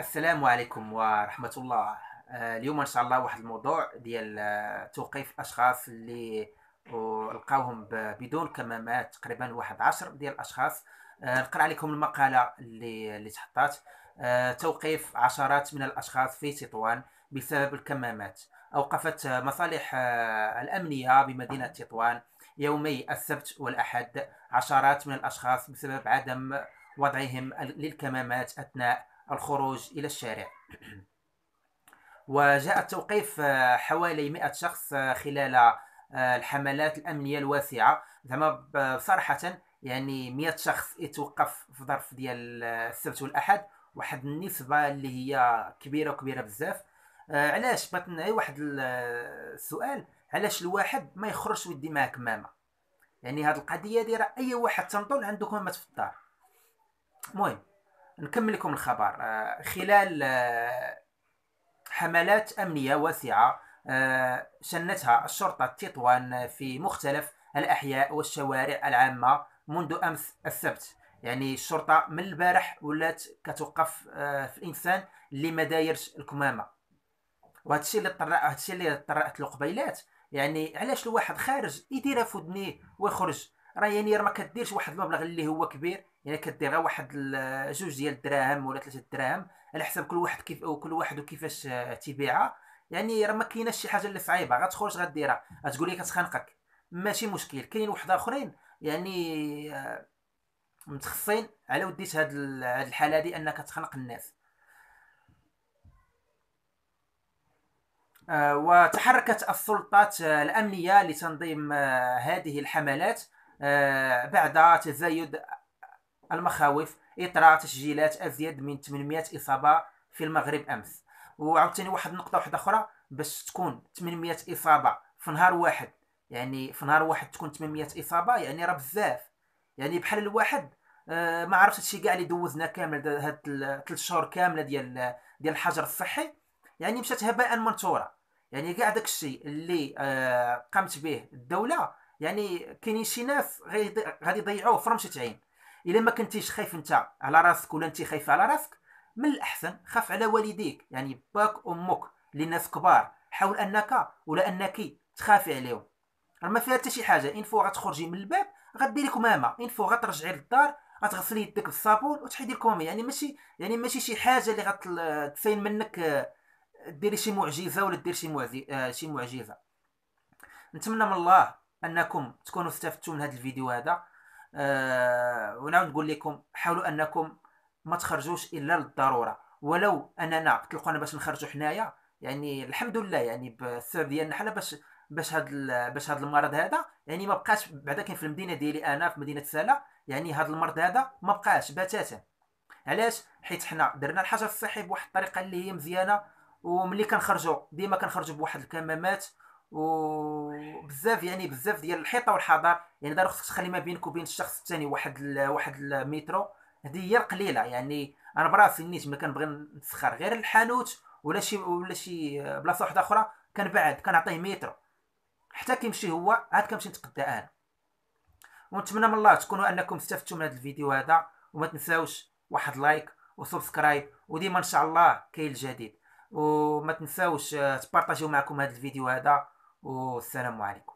السلام عليكم ورحمة الله آه، اليوم ان شاء الله واحد الموضوع ديال آه، توقيف الاشخاص اللي لقاوهم بدون كمامات تقريبا واحد عشر ديال الاشخاص آه، نقرا عليكم المقالة اللي اللي تحطات توقيف عشرات من الاشخاص في تطوان بسبب الكمامات اوقفت مصالح الامنية بمدينة تطوان يومي السبت والاحد عشرات من الاشخاص بسبب عدم وضعهم للكمامات اثناء الخروج إلى الشارع وجاء التوقيف آه، حوالي 100 شخص آه، خلال آه، الحملات الأمنية الواسعة زعما بصراحة يعني 100 شخص يتوقف في ظرف ديال السبت والأحد واحد النسبة اللي هي كبيرة وكبيرة بزاف علاش بغيت نعي واحد السؤال علاش الواحد ما يخرجش ويدي معاه كمامة يعني هاد القضية دايرة أي واحد تنطل عنده كمامة في الدار المهم نكمل لكم الخبر آه، خلال آه، حملات أمنية واسعة آه، شنتها الشرطة تطوان في مختلف الأحياء والشوارع العامة منذ أمس السبت يعني الشرطة من البارح ولات كتوقف في الإنسان اللي ما دايرش الكمامة وهذا الشيء اللي طرأ هذا الشيء اللي طرأت القبيلات يعني علاش الواحد خارج يديرها في ودنيه ويخرج راه يعني ما كديرش واحد المبلغ اللي هو كبير يعني كدير غير واحد جوج ديال الدراهم ولا ثلاثه الدراهم على حسب كل واحد كيف وكل واحد وكيفاش تبيعها يعني راه ما كايناش شي حاجه اللي صعيبه غتخرج غديرها غتقول لي كتخنقك ماشي مشكل كاين واحد اخرين يعني آه، متخصين على وديت هاد الحاله هادي انك تخنق الناس آه، وتحركت السلطات آه، الأمنية لتنظيم هذه الحملات آه، بعد تزايد المخاوف اطراء تسجيلات ازيد من 800 اصابه في المغرب امس وعاوتاني واحد النقطه واحده اخرى باش تكون 800 اصابه في نهار واحد يعني في نهار واحد تكون 800 اصابه يعني راه بزاف يعني بحال الواحد آه، ما عرفتش هادشي كاع اللي دوزنا كامل هاد ثلاث شهور كامله ديال ديال الحجر الصحي يعني مشات هباء منثوره يعني كاع داكشي اللي آه، قامت به الدوله يعني كاينين شي ناس غادي يضيعوه في رمشه عين الا ما كنتيش خايف انت على راسك ولا انت خايفه على راسك من الاحسن خاف على والديك يعني باك امك اللي ناس كبار حاول انك ولا انك تخافي عليهم راه ما فيها حتى شي حاجه ان فوا غتخرجي من الباب غديري كمامه ان فوا غترجعي للدار غتغسلي يدك بالصابون وتحيدي لكم يعني ماشي يعني ماشي شي حاجه اللي غتسين منك ديري شي معجزه ولا دير آه، شي معجزه نتمنى من الله انكم تكونوا استفدتوا من هذا الفيديو هذا أه ونعاود نقول لكم حاولوا انكم ما تخرجوش الا للضروره ولو اننا تلقونا باش نخرجوا حنايا يعني الحمد لله يعني بالسبب ديالنا حنا باش باش هاد باش هاد المرض هذا يعني ما بقاش بعدا كاين في المدينه ديالي انا في مدينه سالا يعني هاد المرض هذا ما بقاش بتاتا علاش حيت حنا درنا الحجر الصحي بواحد الطريقه اللي هي مزيانه وملي كنخرجوا ديما كنخرجوا بواحد الكمامات وبزاف يعني بزاف ديال الحيطه والحضر يعني دار خصك تخلي ما بينك وبين الشخص الثاني واحد الـ واحد المترو هذه هي القليله يعني انا براسي نيت ما كنبغي نسخر غير الحانوت ولا شي ولا شي بلاصه واحده اخرى كنبعد كنعطيه مترو حتى كيمشي هو عاد كنمشي نتقدا انا ونتمنى من الله تكونوا انكم استفدتوا من هذا الفيديو هذا وما تنساوش واحد لايك وسبسكرايب وديما ان شاء الله كاين الجديد وما تنساوش آه، تبارطاجيو معكم هذا الفيديو هذا o Sanamárico.